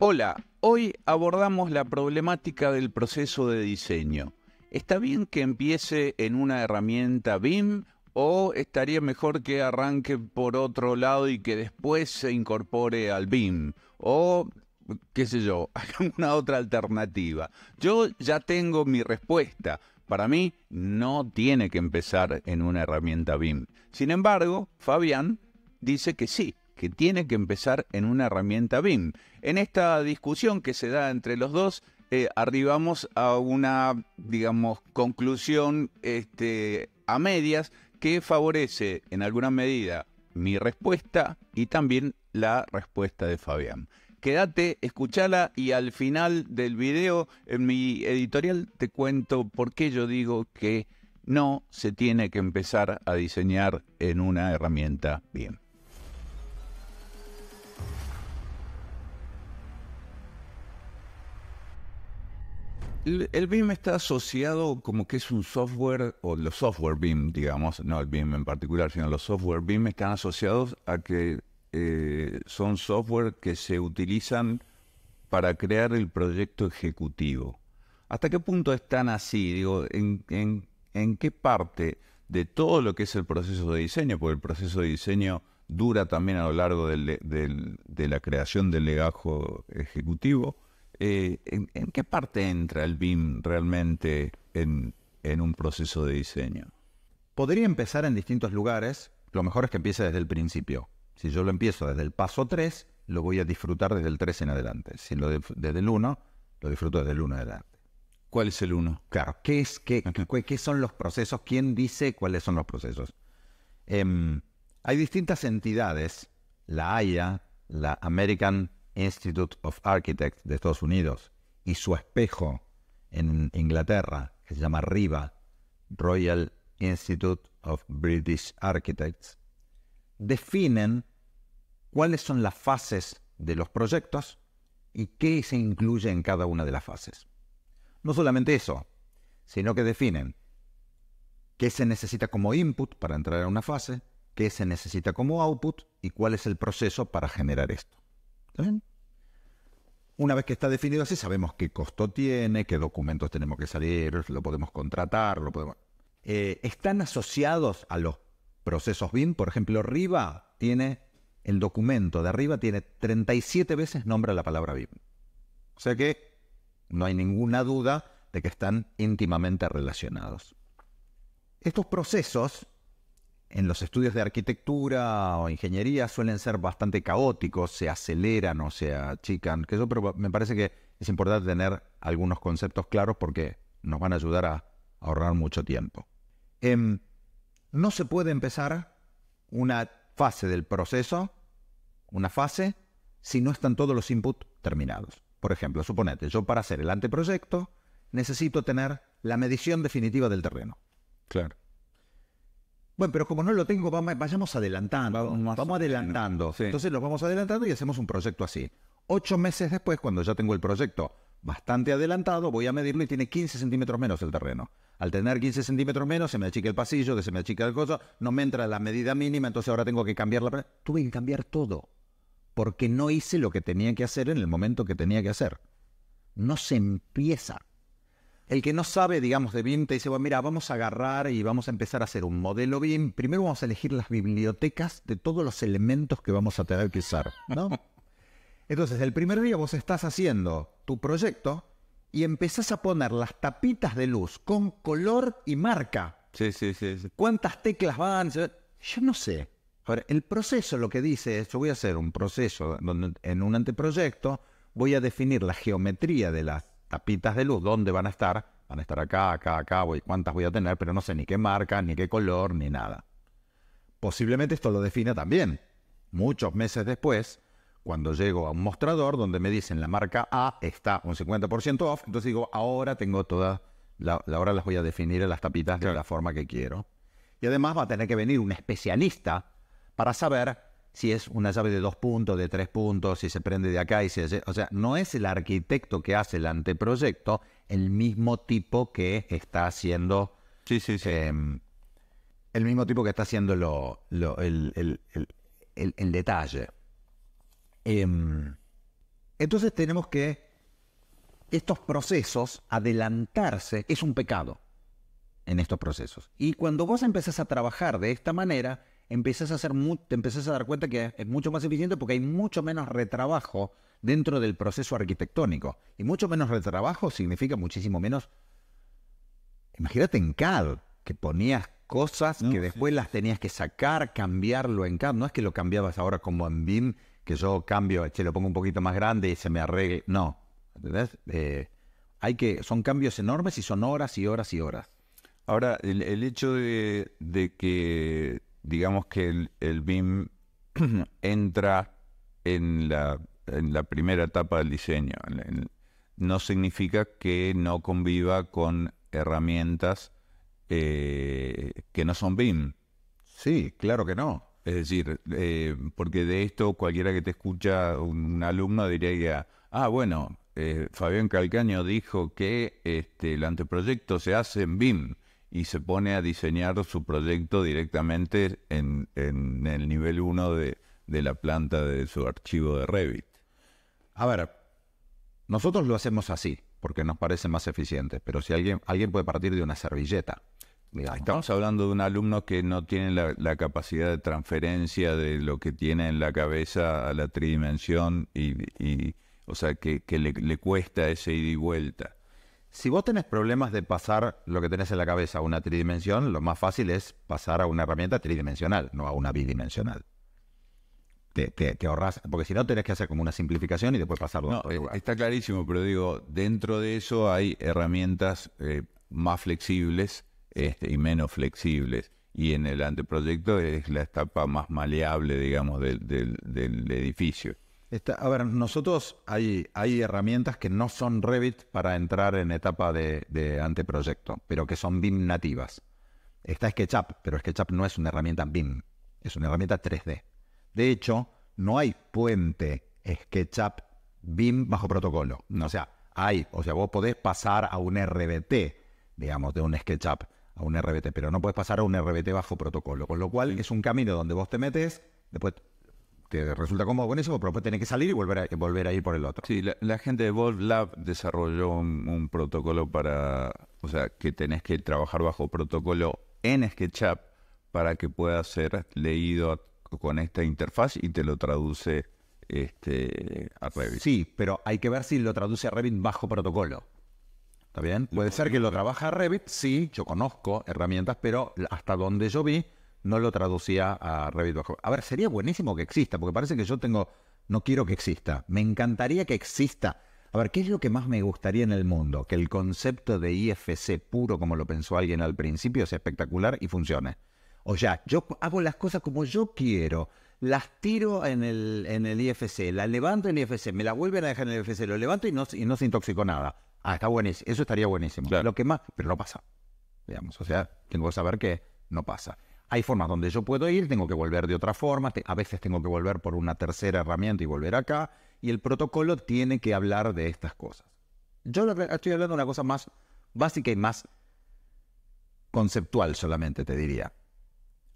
Hola, hoy abordamos la problemática del proceso de diseño. ¿Está bien que empiece en una herramienta BIM o estaría mejor que arranque por otro lado y que después se incorpore al BIM? O qué sé yo, alguna otra alternativa. Yo ya tengo mi respuesta. Para mí no tiene que empezar en una herramienta BIM. Sin embargo, Fabián dice que sí, que tiene que empezar en una herramienta BIM. En esta discusión que se da entre los dos, eh, arribamos a una, digamos, conclusión este, a medias que favorece en alguna medida mi respuesta y también la respuesta de Fabián. Quédate, escúchala y al final del video, en mi editorial, te cuento por qué yo digo que no se tiene que empezar a diseñar en una herramienta bien. el, BIM está asociado como que es un software, o los software BIM, digamos, no el BIM en particular, sino los software BIM están asociados a que eh, son software que se utilizan para crear el proyecto ejecutivo. ¿Hasta qué punto están así? Digo, ¿en, qué parte de todo lo que es el proceso de diseño? Porque el proceso de diseño dura también a lo largo de la creación del legajo ejecutivo eh, ¿en, qué parte entra el BIM realmente en, un proceso de diseño? Podría empezar en distintos lugares. Lo mejor es que empiece desde el principio. Si yo lo empiezo desde el paso 3, lo voy a disfrutar desde el 3 en adelante. Si lo de, desde el 1, lo disfruto desde el 1 en adelante. ¿Cuál es el 1? Claro, ¿qué, es, qué, qué, son los procesos? ¿Quién dice cuáles son los procesos? Em, hay distintas entidades, la AIA, la American Institute of Architects de Estados Unidos y su espejo en Inglaterra, que se llama RIVA, Royal Institute of British Architects, definen cuáles son las fases de los proyectos y qué se incluye en cada una de las fases. No solamente eso, sino que definen qué se necesita como input para entrar a una fase, qué se necesita como output y cuál es el proceso para generar esto. Una vez que está definido así, sabemos qué costo tiene, qué documentos tenemos que salir, lo podemos contratar, lo podemos... Eh, están asociados a los procesos BIM. Por ejemplo, arriba tiene, el documento de arriba tiene 37 veces nombra la palabra BIM. O sea que no hay ninguna duda de que están íntimamente relacionados. Estos procesos en los estudios de arquitectura o ingeniería suelen ser bastante caóticos, se aceleran o se achican, que eso, pero me parece que es importante tener algunos conceptos claros porque nos van a ayudar a, ahorrar mucho tiempo. Em, no se puede empezar una fase del proceso, una fase, si no están todos los inputs terminados. Por ejemplo, suponete, yo para hacer el anteproyecto necesito tener la medición definitiva del terreno. Claro. Bueno, pero como no lo tengo, vayamos adelantando. Vamos, adelantando. Entonces lo vamos adelantando y hacemos un proyecto así. Ocho meses después, cuando ya tengo el proyecto bastante adelantado, voy a medirlo y tiene 15 centímetros menos el terreno. Al tener 15 centímetros menos, se me achica el pasillo, se me achica el coso, no me entra la medida mínima, entonces ahora tengo que cambiar la... Tuve que cambiar todo, porque no hice lo que tenía que hacer en el momento que tenía que hacer. No se empieza el que no sabe, digamos, de BIM, te dice, bueno, mira, vamos a agarrar y vamos a empezar a hacer un modelo BIM. Primero vamos a elegir las bibliotecas de todos los elementos que vamos a tener que usar, ¿no? Entonces, el primer día vos estás haciendo tu proyecto y empezás a poner las tapitas de luz con color y marca. Sí, sí, sí. ¿Cuántas teclas van? Yo no sé. Ahora, el proceso lo que dice es, yo voy a hacer un proceso donde en un anteproyecto voy a definir la geometría de las tapitas de luz, ¿dónde van a estar? Van a estar acá, acá, acá, voy, cuántas voy a tener, pero no sé ni qué marca, ni qué color, ni nada. Posiblemente esto lo defina también. Muchos meses después, cuando llego a un mostrador donde me dicen la marca A está un 50% off, entonces digo, ahora tengo todas, la, las voy a definir en las tapitas de la forma que quiero. Y además va a tener que venir un especialista para saber si es una llave de dos puntos, de tres puntos, si se prende de acá y si... O sea, no es el arquitecto que hace el anteproyecto el mismo tipo que está haciendo... Sí, sí, sí. Em, el mismo tipo que está haciendo lo, el, detalle. Em, entonces tenemos que estos procesos, adelantarse es un pecado en estos procesos. Y cuando vos empezás a trabajar de esta manera, Empiezas a, hacer te empezás a dar cuenta que es mucho más eficiente porque hay mucho menos retrabajo dentro del proceso arquitectónico. Y mucho menos retrabajo significa muchísimo menos... Imagínate en CAD, que ponías cosas que después las tenías que sacar, cambiarlo en CAD. No es que lo cambiabas ahora como en BIM, que yo cambio, lo pongo un poquito más grande y se me arregle. No, ¿entendés? Eh, hay que, son cambios enormes y son horas y horas y horas. Ahora, el, hecho de, que digamos que el, BIM entra en la, en la, primera etapa del diseño. No significa que no conviva con herramientas eh, que no son BIM. Sí, claro que no. Es decir, eh, porque de esto cualquiera que te escucha, un, alumno diría, ah, bueno, eh, Fabián Calcaño dijo que este, el anteproyecto se hace en BIM y se pone a diseñar su proyecto directamente en, en el nivel 1 de, la planta de su archivo de Revit. A ver, nosotros lo hacemos así, porque nos parece más eficiente, pero si alguien, alguien puede partir de una servilleta. Estamos hablando de un alumno que no tiene la, capacidad de transferencia de lo que tiene en la cabeza a la tridimensión y, o sea, que, le, le cuesta ese ida y vuelta. Si vos tenés problemas de pasar lo que tenés en la cabeza a una tridimensión, lo más fácil es pasar a una herramienta tridimensional, no a una bidimensional. Te, ahorras, porque si no tenés que hacer como una simplificación y después pasarlo. No, está clarísimo, pero digo, dentro de eso hay herramientas eh, más flexibles este, y menos flexibles. Y en el anteproyecto es la etapa más maleable, digamos, del, del edificio a ver, nosotros hay, hay herramientas que no son Revit para entrar en etapa de, anteproyecto, pero que son BIM nativas. Está SketchUp, pero SketchUp no es una herramienta BIM, es una herramienta 3D. De hecho, no hay puente SketchUp BIM bajo protocolo. o sea, hay, o sea, vos podés pasar a un RBT, digamos, de un SketchUp a un RBT, pero no podés pasar a un RBT bajo protocolo, con lo cual es un camino donde vos te metes, después te resulta cómodo con eso, pero después tenés que salir y volver a, volver a ir por el otro. Sí, la, gente de Evolve Lab desarrolló un, protocolo para, o sea, que tenés que trabajar bajo protocolo en SketchUp para que pueda ser leído con esta interfaz y te lo traduce este, a Revit. Sí, pero hay que ver si lo traduce a Revit bajo protocolo. ¿Está bien? Puede ser que lo trabaja Revit, sí, yo conozco herramientas, pero hasta donde yo vi, no lo traducía a Revit bajo. A ver, sería buenísimo que exista, porque parece que yo tengo, no quiero que exista, me encantaría que exista. A ver, ¿qué es lo que más me gustaría en el mundo? Que el concepto de IFC puro, como lo pensó alguien al principio, sea espectacular y funcione. O sea, yo hago las cosas como yo quiero, las tiro en el, en el IFC, la levanto en el IFC, me la vuelven a dejar en el IFC, lo levanto y no, y no se intoxicó nada. Ah, está buenísimo, eso estaría buenísimo. Lo que más, pero no pasa. Digamos, o sea, tengo que saber que no pasa. Hay formas donde yo puedo ir, tengo que volver de otra forma, a veces tengo que volver por una tercera herramienta y volver acá, y el protocolo tiene que hablar de estas cosas. Yo estoy hablando de una cosa más básica y más conceptual solamente, te diría.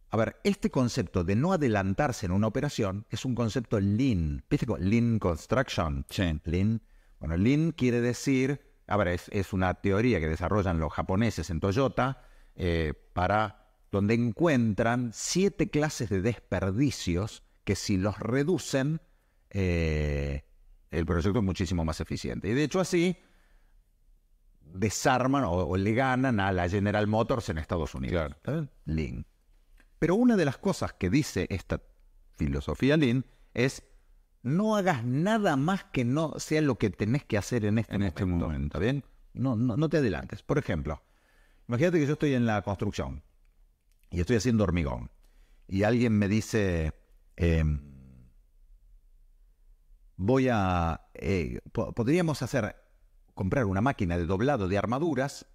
A ver, este concepto de no adelantarse en una operación es un concepto lean. ¿Viste? Lean construction. Lean. Bueno, lean quiere decir, a ver, es, una teoría que desarrollan los japoneses en Toyota eh, para donde encuentran siete clases de desperdicios que si los reducen, eh, el proyecto es muchísimo más eficiente. Y de hecho así desarman o, le ganan a la General Motors en Estados Unidos. Pero una de las cosas que dice esta filosofía Lean es no hagas nada más que no sea lo que tenés que hacer en este, este momento. bien? no, no te adelantes. Por ejemplo, imagínate que yo estoy en la construcción y estoy haciendo hormigón. Y alguien me dice, em, voy a... Eh, podríamos hacer, comprar una máquina de doblado de armaduras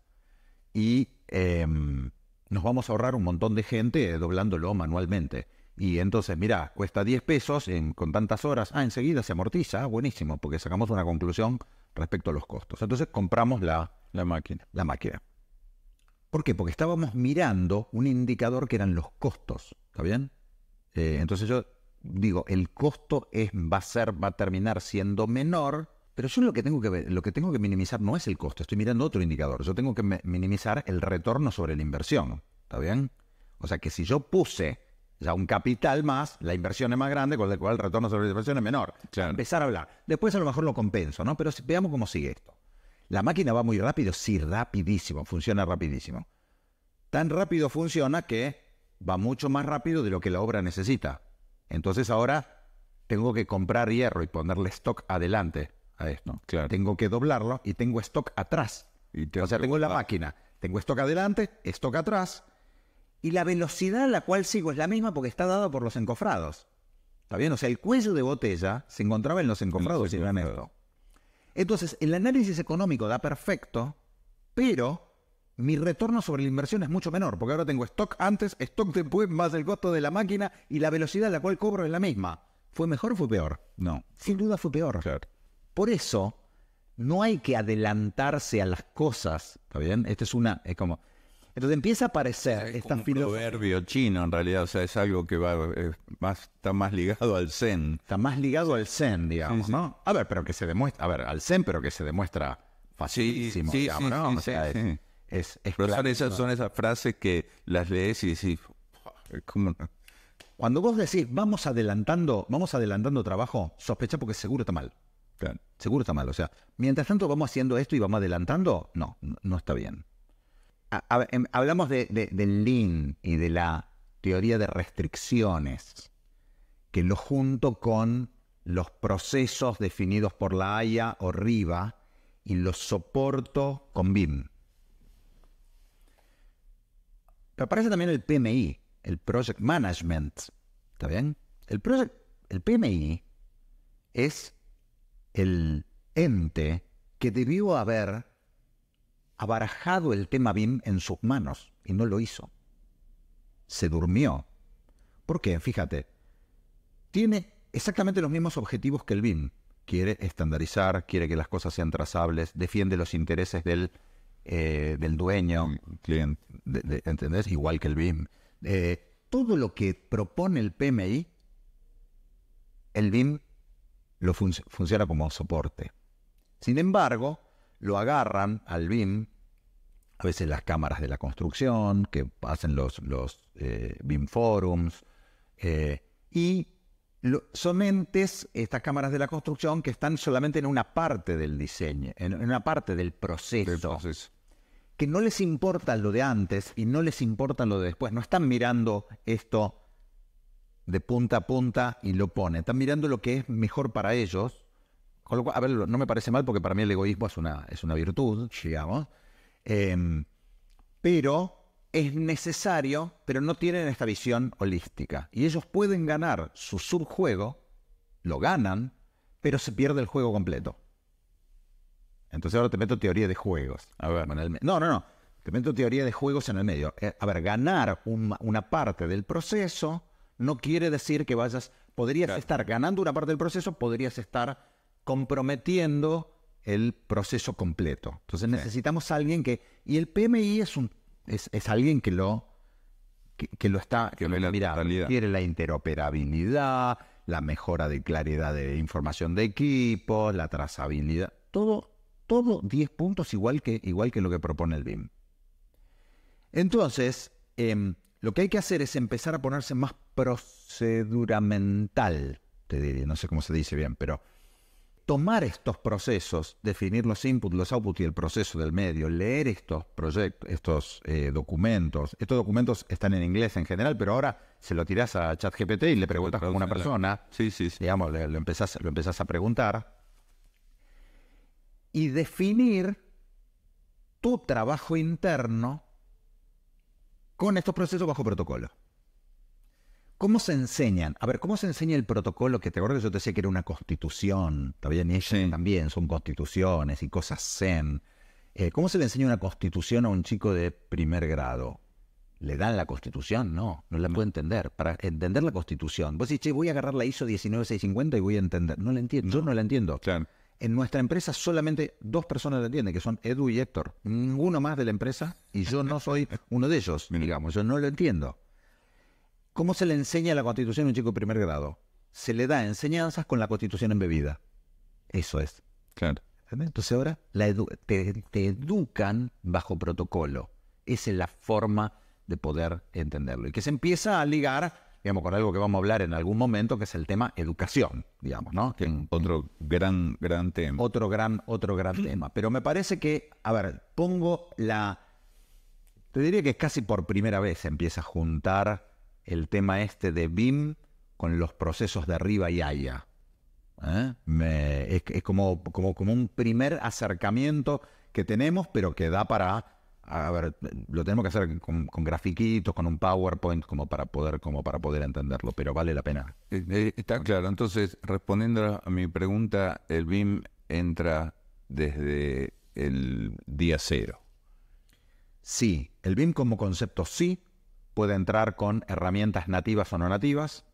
y em, nos vamos a ahorrar un montón de gente doblándolo manualmente. Y entonces, mira, cuesta 10 pesos con tantas horas. Ah, enseguida se amortiza. Ah, buenísimo, porque sacamos una conclusión respecto a los costos. Entonces compramos la, la máquina. La máquina. ¿Por qué? Porque estábamos mirando un indicador que eran los costos. ¿Está bien? Eh, entonces yo digo, el costo es, va, a ser, va a terminar siendo menor, pero yo lo que, tengo que lo que tengo que minimizar no es el costo, estoy mirando otro indicador. Yo tengo que minimizar el retorno sobre la inversión. ¿Está bien? O sea que si yo puse ya un capital más, la inversión es más grande, con lo cual el retorno sobre la inversión es menor. Empezar a hablar. Después a lo mejor lo compenso, ¿no? Pero veamos cómo sigue esto. La máquina va muy rápido, sí, rapidísimo, funciona rapidísimo. Tan rápido funciona que va mucho más rápido de lo que la obra necesita. Entonces ahora tengo que comprar hierro y ponerle stock adelante a esto. Claro. Tengo que doblarlo y tengo stock atrás. Y o sea, tengo la máquina. Tengo stock adelante, stock atrás. Y la velocidad a la cual sigo es la misma porque está dada por los encofrados. ¿Está bien? O sea, el cuello de botella se encontraba en los encofrados, entonces, el análisis económico da perfecto, pero mi retorno sobre la inversión es mucho menor, porque ahora tengo stock antes, stock después, más el costo de la máquina y la velocidad a la cual cobro es la misma. ¿Fue mejor o fue peor? No. Sin duda fue peor. Claro. Por eso, no hay que adelantarse a las cosas. ¿Está bien? Esta es una. Es como. Entonces empieza a aparecer es un proverbio chino en realidad, o sea, es algo que va más, está más ligado al zen. Está más ligado al zen, digamos, ¿no? A ver, pero que se demuestra, a ver, al zen, pero que se demuestra facilísimo, sí, digamos, ¿no? sea, es, es, son esas, frases que las lees y decís, Cuando vos decís, vamos adelantando, vamos adelantando trabajo, sospecha porque seguro está mal. Seguro está mal. O sea, mientras tanto vamos haciendo esto y vamos adelantando, no, no está bien. Ah, em, hablamos de, del lean y de la teoría de restricciones, que lo junto con los procesos definidos por la Haya o RIVA y los soporto con BIM. Pero aparece también el PMI, el Project Management. ¿Está bien? El, el PMI es el ente que debió haber abarajado el tema BIM en sus manos y no lo hizo. Se durmió. ¿Por qué? Fíjate, tiene exactamente los mismos objetivos que el BIM. Quiere estandarizar, quiere que las cosas sean trazables, defiende los intereses del, eh, del dueño, de, ¿entendés? Igual que el BIM. Eh, todo lo que propone el PMI, el BIM lo funciona como soporte. Sin embargo, lo agarran al BIM, a veces las cámaras de la construcción, que hacen los, los eh, BIM forums, eh, y son entes, estas cámaras de la construcción, que están solamente en una parte del diseño, en, una parte del proceso, proceso. Que no les importa lo de antes y no les importa lo de después. No están mirando esto de punta a punta y lo ponen. Están mirando lo que es mejor para ellos con lo cual, a ver, no me parece mal porque para mí el egoísmo es una, es una virtud, digamos. Em, pero es necesario, pero no tienen esta visión holística. Y ellos pueden ganar su subjuego, lo ganan, pero se pierde el juego completo. Entonces ahora te meto teoría de juegos. A ver. no, no, no. Te meto teoría de juegos en el medio. Eh, a ver, ganar una parte del proceso no quiere decir que vayas. Podrías estar ganando una parte del proceso, podrías estar comprometiendo el proceso completo. Entonces necesitamos a alguien que... Y el PMI es, un, es, alguien que lo, que, lo está... Que, quiere la interoperabilidad, la mejora de claridad de información de equipos, la trazabilidad. Todo, todo 10 puntos igual que, igual que lo que propone el BIM. Entonces, em, lo que hay que hacer es empezar a ponerse más proceduramental, te diría. no sé cómo se dice bien, pero tomar estos procesos, definir los inputs, los outputs y el proceso del medio, leer estos proyectos, estos eh, documentos. Estos documentos están en inglés en general, pero ahora se lo tirás a ChatGPT y le preguntas a una persona. Sí, sí, sí. Digamos, lo, empezás, lo empezás a preguntar. Y definir tu trabajo interno con estos procesos bajo protocolo. ¿Cómo se enseñan? A ver, ¿cómo se enseña el protocolo? Que te acuerdas que yo te decía que era una constitución, también ellos también son constituciones y cosas zen. Eh, ¿Cómo se le enseña una constitución a un chico de primer grado? ¿Le dan la constitución? No, no la puedo entender. Para entender la constitución, vos decís, che, voy a agarrar la ISO 19650 y voy a entender. No la entiendo, yo no la entiendo. En nuestra empresa solamente dos personas la entienden, que son Edu y Héctor. Ninguno más de la empresa y yo no soy uno de ellos, digamos, yo no lo entiendo. ¿Cómo se le enseña la constitución a un chico de primer grado? Se le da enseñanzas con la constitución embebida. Eso es. Claro. Entonces ahora la te, educan bajo protocolo. Esa es la forma de poder entenderlo. Y que se empieza a ligar, digamos, con algo que vamos a hablar en algún momento, que es el tema educación, digamos, ¿no? Que, otro gran, gran tema. Otro gran, otro gran tema. Pero me parece que, a ver, pongo la... Te diría que es casi por primera vez se empieza a juntar el tema este de BIM con los procesos de arriba y allá. ¿eh? es, como, como, un primer acercamiento que tenemos, pero que da para... A ver, lo tenemos que hacer con, grafiquitos, con un PowerPoint, como para poder, como para poder entenderlo, pero vale la pena. Eh, eh, está claro. Entonces, respondiendo a mi pregunta, el BIM entra desde el día cero. Sí, el BIM como concepto sí, puede entrar con herramientas nativas o no nativas.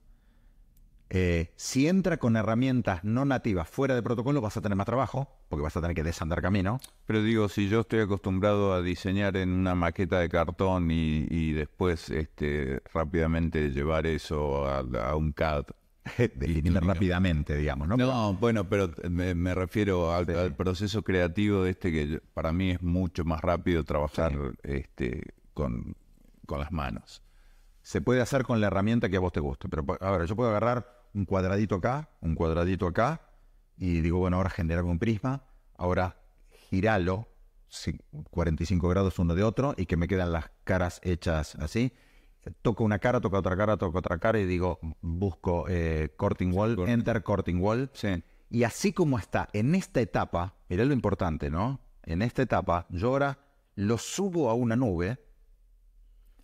Eh, si entra con herramientas no nativas fuera de protocolo, vas a tener más trabajo, porque vas a tener que desandar camino. Pero digo, si yo estoy acostumbrado a diseñar en una maqueta de cartón y, después este, rápidamente llevar eso a, un CAD. Definir rápidamente, digamos, ¿no? bueno, pero me, refiero al, proceso creativo de este que para mí es mucho más rápido trabajar este, con, con las manos. Se puede hacer con la herramienta que a vos te guste. Pero ahora, yo puedo agarrar un cuadradito acá, un cuadradito acá, y digo, bueno, ahora generar un prisma, ahora giralo 45 grados uno de otro y que me quedan las caras hechas así. Toco una cara, toco otra cara, toco otra cara y digo, busco eh, corting wall, enter corting wall. Sí. Y así como está, en esta etapa, mirá lo importante, ¿no? En esta etapa, yo ahora lo subo a una nube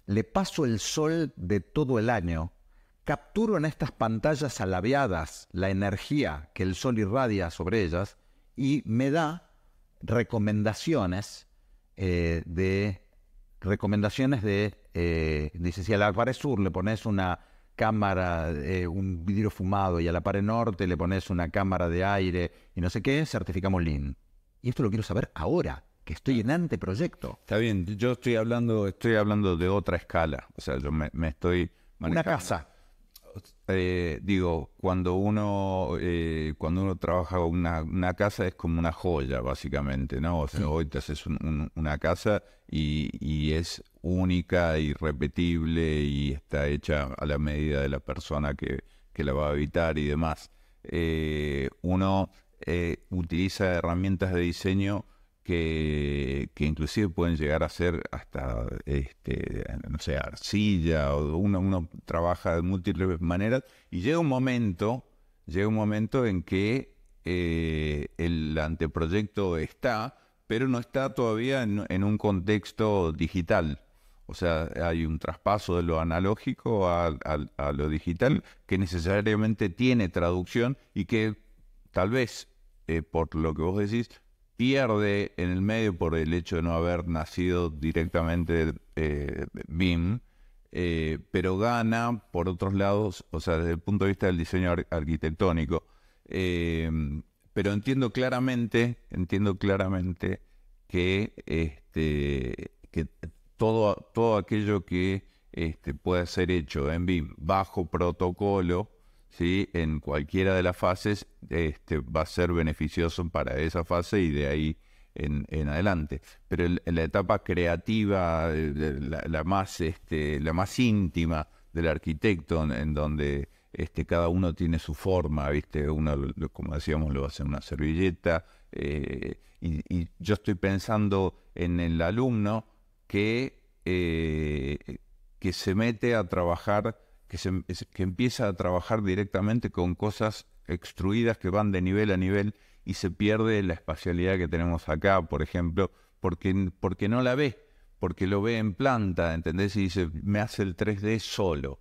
le paso el sol de todo el año, capturo en estas pantallas alabeadas la energía que el sol irradia sobre ellas y me da recomendaciones eh, de recomendaciones de eh, dice si a la pared sur le pones una cámara, eh, un vidrio fumado y a la pared norte le pones una cámara de aire y no sé qué, certificamos lean. Y esto lo quiero saber ahora que estoy en anteproyecto. Está bien, yo estoy hablando, estoy hablando de otra escala. O sea, yo me, estoy Una casa. Eh, digo, cuando uno, eh, cuando uno trabaja una, una casa es como una joya, básicamente, ¿no? O sea, hoy te haces un, una casa y, es única, irrepetible y está hecha a la medida de la persona que, que la va a habitar y demás. Eh, uno eh, utiliza herramientas de diseño que, que, inclusive pueden llegar a ser hasta, este, no sé, arcilla, o uno, trabaja de múltiples maneras, y llega un momento, llega un momento en que eh, el anteproyecto está, pero no está todavía en, un contexto digital. O sea, hay un traspaso de lo analógico a, lo digital que necesariamente tiene traducción y que tal vez, eh, por lo que vos decís, pierde en el medio por el hecho de no haber nacido directamente eh, BIM, eh, pero gana por otros lados, o sea, desde el punto de vista del diseño arquitectónico. Eh, pero entiendo claramente, entiendo claramente que, este, que todo, todo aquello que este, pueda ser hecho en BIM bajo protocolo, en cualquiera de las fases este, va a ser beneficioso para esa fase y de ahí en, adelante. Pero en, la etapa creativa, eh, este, la, más, íntima del arquitecto, en, donde este, cada uno tiene su forma, ¿viste? Uno, como decíamos, lo hace en una servilleta. Eh, y, yo estoy pensando en el alumno que, eh, que se mete a trabajar Em, que, empieza a trabajar directamente con cosas extruidas que van de nivel a nivel y se pierde la espacialidad que tenemos acá, por ejemplo, porque, porque no la ve, porque lo ve en planta, ¿entendés? Y dice, me hace el 3D solo.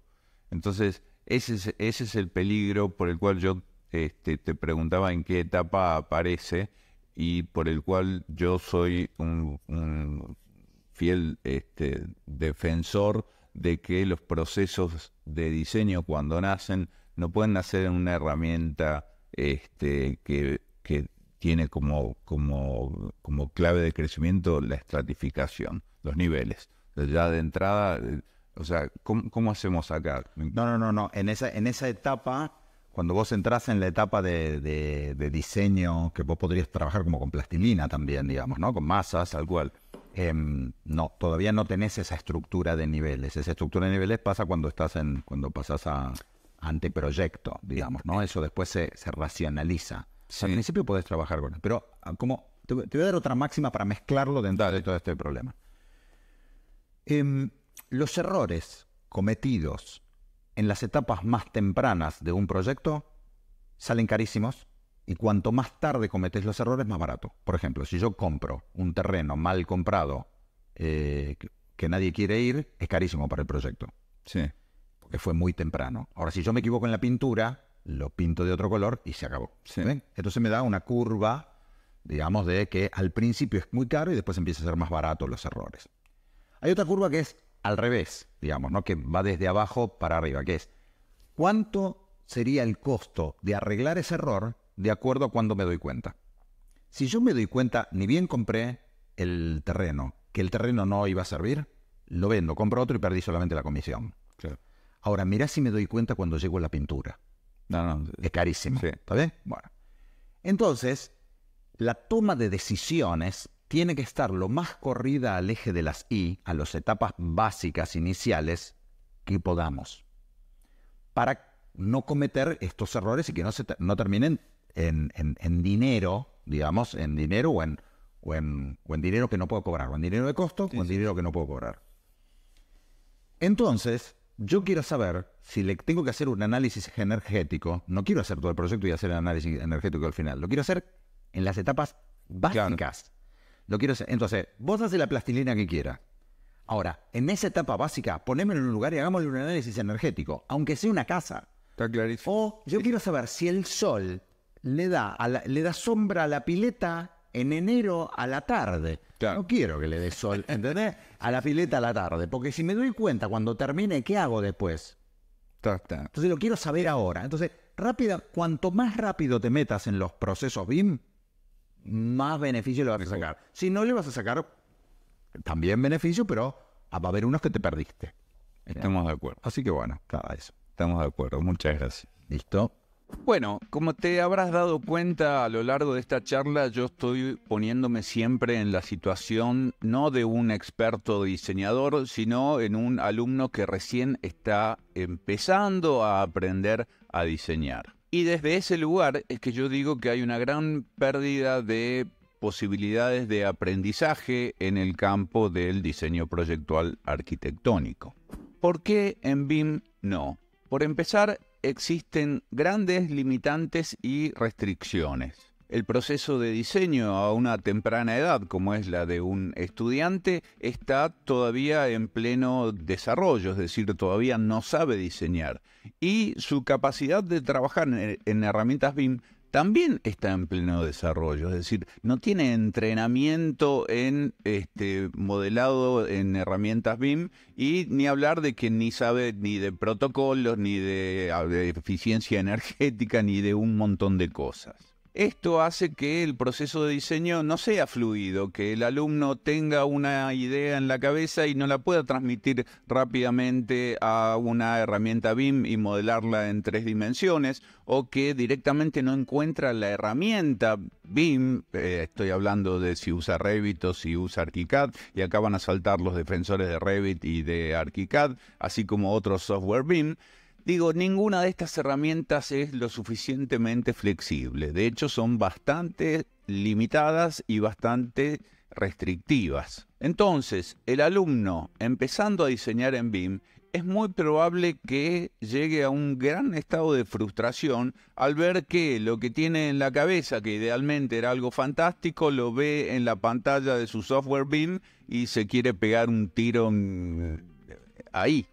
Entonces, ese es, el peligro por el cual yo este, te preguntaba en qué etapa aparece y por el cual yo soy un, fiel este, defensor de que los procesos de diseño cuando nacen no pueden nacer en una herramienta este, que, que tiene como, como, como clave de crecimiento la estratificación, los niveles. Ya de entrada, o sea, ¿cómo, hacemos acá? No, no, no, no. En esa, en esa etapa, cuando vos entras en la etapa de, diseño, que vos podrías trabajar como con plastilina también, digamos, ¿no? Con masas, tal cual Em, no, todavía no tenés esa estructura de niveles. Esa estructura de niveles pasa cuando estás en, cuando pasas a anteproyecto, digamos, ¿no? Eso después se, racionaliza. Al principio podés trabajar con eso, pero ah, como te, voy a dar otra máxima para mezclarlo dentro de todo este problema. Em, los errores cometidos en las etapas más tempranas de un proyecto salen carísimos y cuanto más tarde cometes los errores, más barato. Por ejemplo, si yo compro un terreno mal comprado eh, que nadie quiere ir, es carísimo para el proyecto. Sí. Porque fue muy temprano. Ahora, si yo me equivoco en la pintura, lo pinto de otro color y se acabó. Sí. ¿Ven? Entonces me da una curva, digamos, de que al principio es muy caro y después empieza a ser más barato los errores. Hay otra curva que es al revés, digamos, ¿no? Que va desde abajo para arriba, que es cuánto sería el costo de arreglar ese error de acuerdo a cuando me doy cuenta. Si yo me doy cuenta, ni bien compré el terreno, que el terreno no iba a servir, lo vendo, compro otro y perdí solamente la comisión. Ahora, mirá si me doy cuenta cuando llego a la pintura. Es carísimo. ¿Está bien? Bueno. Entonces, la toma de decisiones tiene que estar lo más corrida al eje de las I, a las etapas básicas iniciales que podamos, para no cometer estos errores y que no, se no terminen en, dinero, digamos, en dinero o en, o en, dinero que no puedo cobrar, o en dinero de costo, o en dinero que no puedo cobrar. Entonces, yo quiero saber si le tengo que hacer un análisis energético, no quiero hacer todo el proyecto y hacer el análisis energético al final, lo quiero hacer en las etapas básicas. Lo quiero Entonces, vos haces la plastilina que quiera. Ahora, en esa etapa básica, ponémelo en un lugar y hagámosle un análisis energético, aunque sea una casa. Está clarísimo. O yo quiero saber si el sol le da, le da sombra a la pileta en enero a la tarde. No quiero que le dé sol, ¿entendés? A la pileta a la tarde, porque si me doy cuenta cuando termine, ¿qué hago después? Entonces lo quiero saber ahora. Entonces, rápida, cuanto más rápido te metas en los procesos BIM, más beneficio le vas a sacar. Si no le vas a sacar también beneficio, pero va a haber unos que te perdiste. Estamos de acuerdo. Así que bueno, cada eso. Estamos de acuerdo. Muchas gracias. Listo. Bueno, como te habrás dado cuenta a lo largo de esta charla, yo estoy poniéndome siempre en la situación no de un experto diseñador, sino en un alumno que recién está empezando a aprender a diseñar. Y desde ese lugar es que yo digo que hay una gran pérdida de posibilidades de aprendizaje en el campo del diseño proyectual arquitectónico. ¿Por qué en BIM no? Por empezar, existen grandes limitantes y restricciones. El proceso de diseño a una temprana edad, como es la de un estudiante, está todavía en pleno desarrollo, es decir, todavía no sabe diseñar. Y su capacidad de trabajar en, herramientas BIM también está en pleno desarrollo, es decir, no tiene entrenamiento en este modelado en herramientas BIM y ni hablar de que ni sabe ni de protocolos, ni de, ah, de eficiencia energética, ni de un montón de cosas. Esto hace que el proceso de diseño no sea fluido, que el alumno tenga una idea en la cabeza y no la pueda transmitir rápidamente a una herramienta BIM y modelarla en tres dimensiones, o que directamente no encuentra la herramienta BIM, eh, estoy hablando de si usa Revit o si usa ArchiCAD, y acá van a saltar los defensores de Revit y de ArchiCAD, así como otros software BIM. Digo, ninguna de estas herramientas es lo suficientemente flexible. De hecho, son bastante limitadas y bastante restrictivas. Entonces, el alumno, empezando a diseñar en BIM, es muy probable que llegue a un gran estado de frustración al ver que lo que tiene en la cabeza, que idealmente era algo fantástico, lo ve en la pantalla de su software BIM y se quiere pegar un tiro eh, ahí.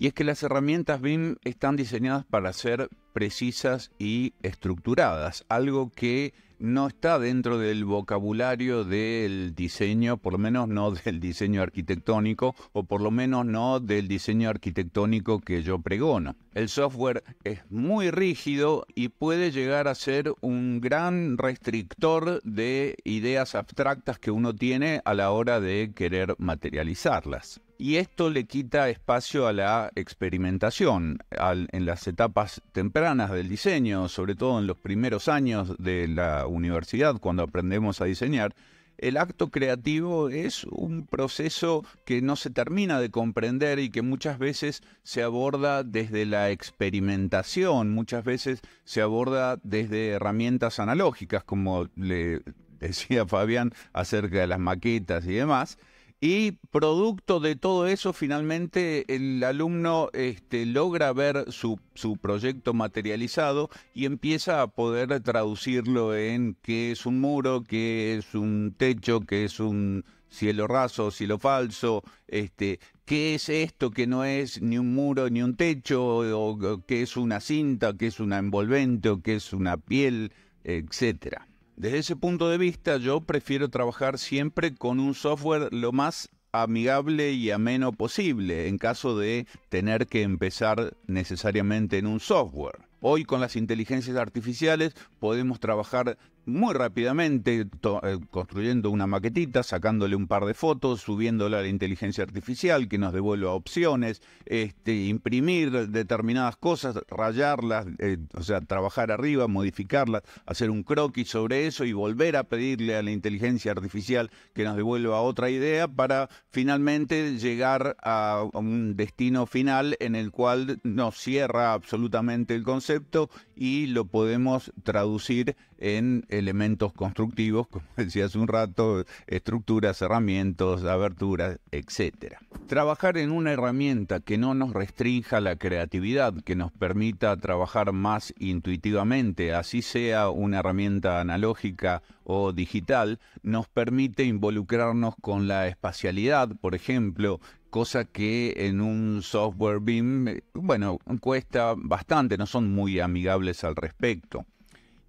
Y es que las herramientas BIM están diseñadas para ser precisas y estructuradas, algo que no está dentro del vocabulario del diseño, por lo menos no del diseño arquitectónico, o por lo menos no del diseño arquitectónico que yo pregono. El software es muy rígido y puede llegar a ser un gran restrictor de ideas abstractas que uno tiene a la hora de querer materializarlas. Y esto le quita espacio a la experimentación en las etapas tempranas del diseño, sobre todo en los primeros años de la universidad, cuando aprendemos a diseñar. El acto creativo es un proceso que no se termina de comprender y que muchas veces se aborda desde la experimentación, muchas veces se aborda desde herramientas analógicas, como le decía Fabián acerca de las maquetas y demás, y producto de todo eso, finalmente el alumno este, logra ver su, proyecto materializado y empieza a poder traducirlo en qué es un muro, qué es un techo, qué es un cielo raso, cielo falso, este, qué es esto que no es ni un muro ni un techo, o, qué es una cinta, qué es una envolvente, o qué es una piel, etcétera. Desde ese punto de vista, yo prefiero trabajar siempre con un software lo más amigable y ameno posible en caso de tener que empezar necesariamente en un software. Hoy con las inteligencias artificiales podemos trabajar muy rápidamente eh, construyendo una maquetita, sacándole un par de fotos, subiéndola a la inteligencia artificial que nos devuelva opciones, este, imprimir determinadas cosas, rayarlas, eh, o sea, trabajar arriba, modificarlas, hacer un croquis sobre eso y volver a pedirle a la inteligencia artificial que nos devuelva otra idea para finalmente llegar a un destino final en el cual nos cierra absolutamente el concepto y lo podemos traducir en elementos constructivos, como decía hace un rato, estructuras, herramientas, aberturas, etc. Trabajar en una herramienta que no nos restrinja la creatividad, que nos permita trabajar más intuitivamente, así sea una herramienta analógica o digital, nos permite involucrarnos con la espacialidad, por ejemplo, cosa que en un software BIM, bueno, cuesta bastante, no son muy amigables al respecto.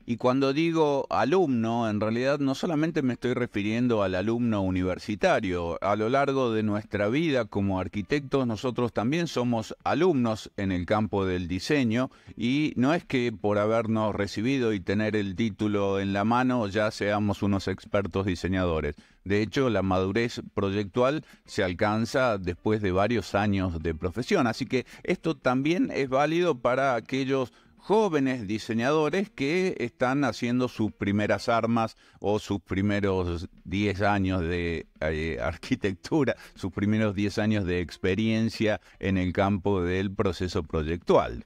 Y cuando digo alumno, en realidad no solamente me estoy refiriendo al alumno universitario. A lo largo de nuestra vida como arquitectos nosotros también somos alumnos en el campo del diseño y no es que por habernos recibido y tener el título en la mano ya seamos unos expertos diseñadores. De hecho, la madurez proyectual se alcanza después de varios años de profesión. Así que esto también es válido para aquellos jóvenes diseñadores que están haciendo sus primeras armas o sus primeros 10 años de eh, arquitectura, sus primeros 10 años de experiencia en el campo del proceso proyectual.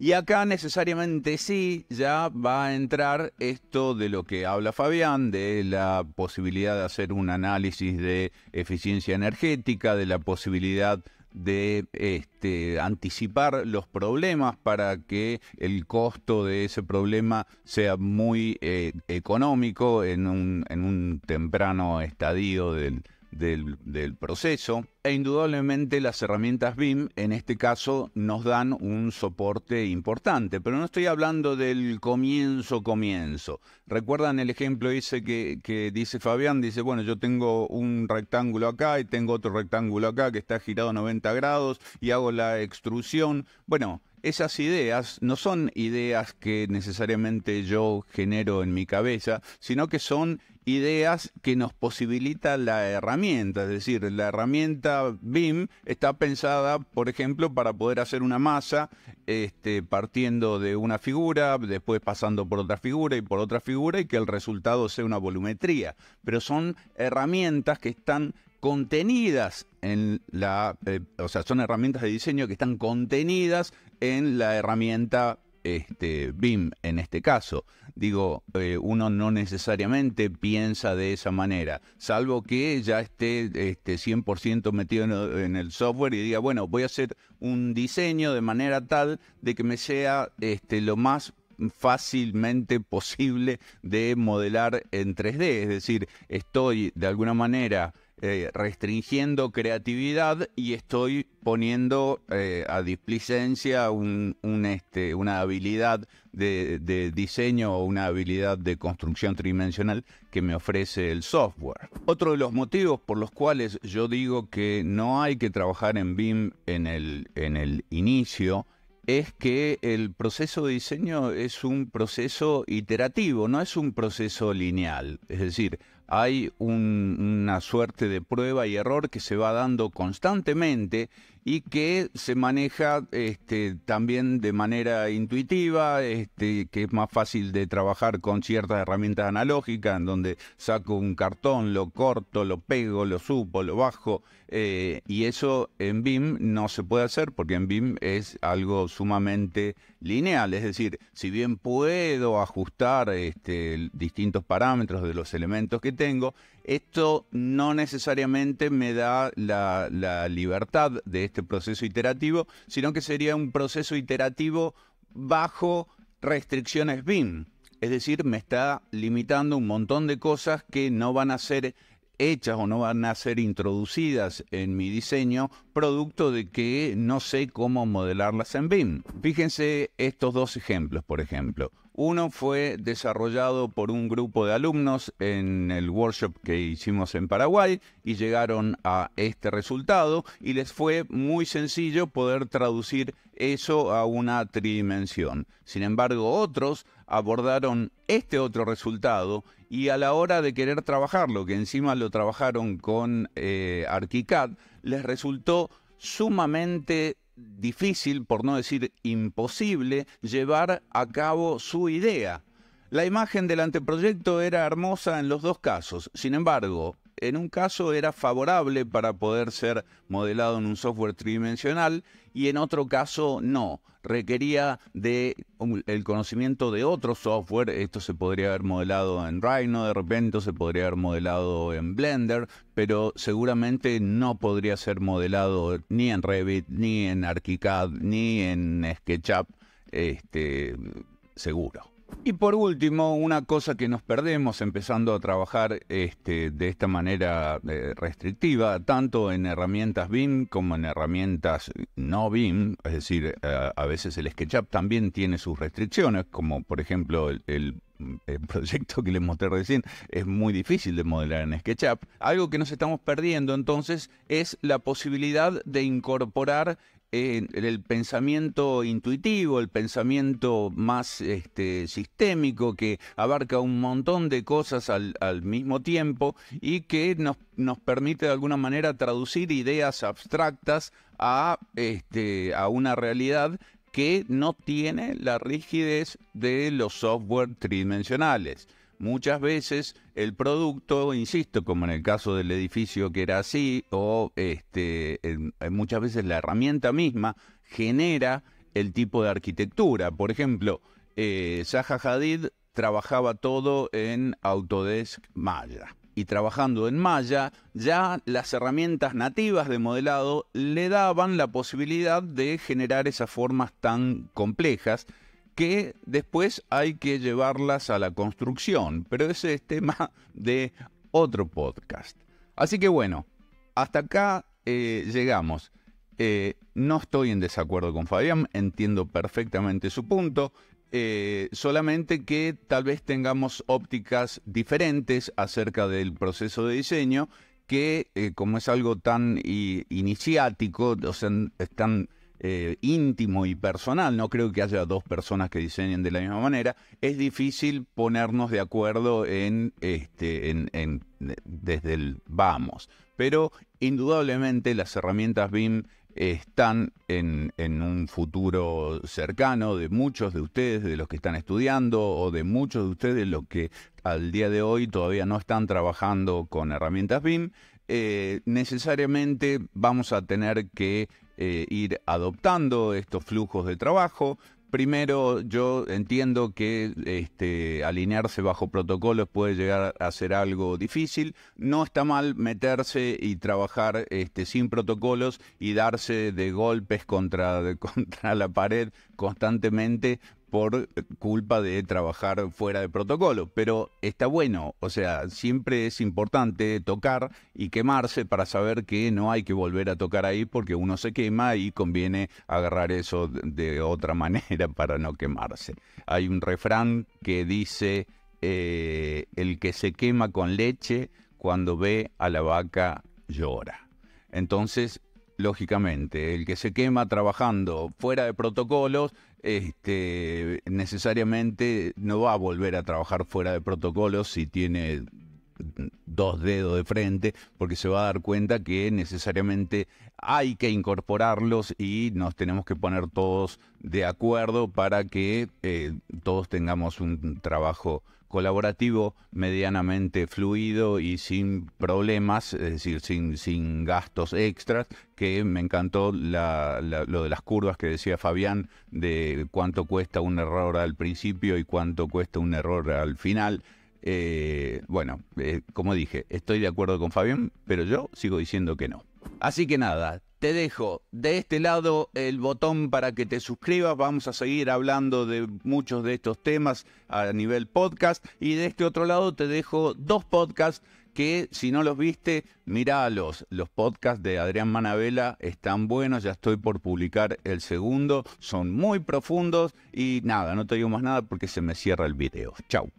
Y acá necesariamente sí, ya va a entrar esto de lo que habla Fabián, de la posibilidad de hacer un análisis de eficiencia energética, de la posibilidad de este, anticipar los problemas para que el costo de ese problema sea muy eh, económico en un, en un temprano estadio del, del, proceso. E indudablemente las herramientas BIM en este caso nos dan un soporte importante, pero no estoy hablando del comienzo, comienzo. ¿Recuerdan el ejemplo ese que, que dice Fabián? Dice, bueno, yo tengo un rectángulo acá y tengo otro rectángulo acá que está girado 90 grados y hago la extrusión. Bueno, esas ideas no son ideas que necesariamente yo genero en mi cabeza, sino que son ideas que nos posibilita la herramienta. Es decir, la herramienta BIM está pensada, por ejemplo, para poder hacer una masa este, partiendo de una figura, después pasando por otra figura y por otra figura y que el resultado sea una volumetría. Pero son herramientas que están contenidas en la, eh, o sea, son herramientas de diseño que están contenidas en la herramienta este, BIM en este caso. Digo, eh, uno no necesariamente piensa de esa manera, salvo que ya esté este, 100% metido en, el software y diga, bueno, voy a hacer un diseño de manera tal de que me sea este, lo más fácilmente posible de modelar en 3D. Es decir, estoy de alguna manera eh, restringiendo creatividad y estoy poniendo eh, a displicencia este, una habilidad de, diseño o una habilidad de construcción tridimensional que me ofrece el software. Otro de los motivos por los cuales yo digo que no hay que trabajar en BIM en el, en el inicio es que el proceso de diseño es un proceso iterativo, no es un proceso lineal. Es decir, hay un, una suerte de prueba y error que se va dando constantemente y que se maneja este, también de manera intuitiva, este, que es más fácil de trabajar con ciertas herramientas analógicas, en donde saco un cartón, lo corto, lo pego, lo supo, lo bajo, eh, y eso en BIM no se puede hacer porque en BIM es algo sumamente lineal, es decir, si bien puedo ajustar este, distintos parámetros de los elementos que tengo, esto no necesariamente me da la libertad de este proceso iterativo, sino que sería un proceso iterativo bajo restricciones BIM. Es decir, me está limitando un montón de cosas que no van a ser hechas o no van a ser introducidas en mi diseño, producto de que no sé cómo modelarlas en BIM. Fíjense estos dos ejemplos, por ejemplo. Uno fue desarrollado por un grupo de alumnos en el workshop que hicimos en Paraguay y llegaron a este resultado y les fue muy sencillo poder traducir eso a una tridimensión. Sin embargo, otros abordaron este otro resultado y a la hora de querer trabajarlo, que encima lo trabajaron con eh, Arquicad, ArchiCAD, les resultó sumamente difícil, por no decir imposible, llevar a cabo su idea. La imagen del anteproyecto era hermosa en los dos casos, sin embargo, en un caso era favorable para poder ser modelado en un software tridimensional y en otro caso no, requería de el conocimiento de otro software, esto se podría haber modelado en Rhino, de repente se podría haber modelado en Blender, pero seguramente no podría ser modelado ni en Revit, ni en ArchiCAD, ni en SketchUp, este seguro. Y por último, una cosa que nos perdemos empezando a trabajar este, de esta manera eh, restrictiva, tanto en herramientas BIM como en herramientas no BIM, es decir, eh, a veces el SketchUp también tiene sus restricciones, como por ejemplo el proyecto que les mostré recién, es muy difícil de modelar en SketchUp. Algo que nos estamos perdiendo entonces es la posibilidad de incorporar el pensamiento intuitivo, el pensamiento más este, sistémico que abarca un montón de cosas al, mismo tiempo y que nos, permite de alguna manera traducir ideas abstractas este, a una realidad que no tiene la rigidez de los software tridimensionales muchas veces el producto, insisto, como en el caso del edificio que era así, o este, muchas veces la herramienta misma genera el tipo de arquitectura. Por ejemplo, eh, Zaha Hadid trabajaba todo en Autodesk Maya. Y trabajando en Maya, ya las herramientas nativas de modelado le daban la posibilidad de generar esas formas tan complejas que después hay que llevarlas a la construcción, pero ese es tema de otro podcast. Así que bueno, hasta acá eh, llegamos. Eh, no estoy en desacuerdo con Fabián, entiendo perfectamente su punto, eh, solamente que tal vez tengamos ópticas diferentes acerca del proceso de diseño, que como es algo tan iniciático, o sea, están eh, íntimo y personal, no creo que haya dos personas que diseñen de la misma manera, es difícil ponernos de acuerdo en, este, desde el vamos. Pero indudablemente las herramientas BIM están en, un futuro cercano de muchos de ustedes, de los que están estudiando o de muchos de ustedes los que al día de hoy todavía no están trabajando con herramientas BIM, eh, necesariamente vamos a tener que eh, ir adoptando estos flujos de trabajo. Primero, yo entiendo que este, alinearse bajo protocolos puede llegar a ser algo difícil. No está mal meterse y trabajar este, sin protocolos y darse de golpes contra, contra la pared constantemente por eh, culpa de trabajar fuera de protocolo, pero está bueno, o sea, siempre es importante tocar y quemarse para saber que no hay que volver a tocar ahí porque uno se quema y conviene agarrar eso de otra manera para no quemarse. Hay un refrán que dice, eh, el que se quema con leche cuando ve a la vaca llora. Entonces, lógicamente, el que se quema trabajando fuera de protocolos, este, necesariamente no va a volver a trabajar fuera de protocolos si tiene dos dedos de frente, porque se va a dar cuenta que necesariamente hay que incorporarlos y nos tenemos que poner todos de acuerdo para que eh, todos tengamos un trabajo colaborativo medianamente fluido y sin problemas, es decir, sin, sin gastos extras, que me encantó lo de las curvas que decía Fabián, de cuánto cuesta un error al principio y cuánto cuesta un error al final. Eh, bueno, eh, como dije, estoy de acuerdo con Fabián, pero yo sigo diciendo que no. Así que nada, te dejo de este lado el botón para que te suscribas. Vamos a seguir hablando de muchos de estos temas a nivel podcast. Y de este otro lado te dejo dos podcasts que si no los viste, mirálos. Los podcasts de Adrián Manabela están buenos, ya estoy por publicar el segundo, son muy profundos y nada, no te digo más nada porque se me cierra el video. Chau.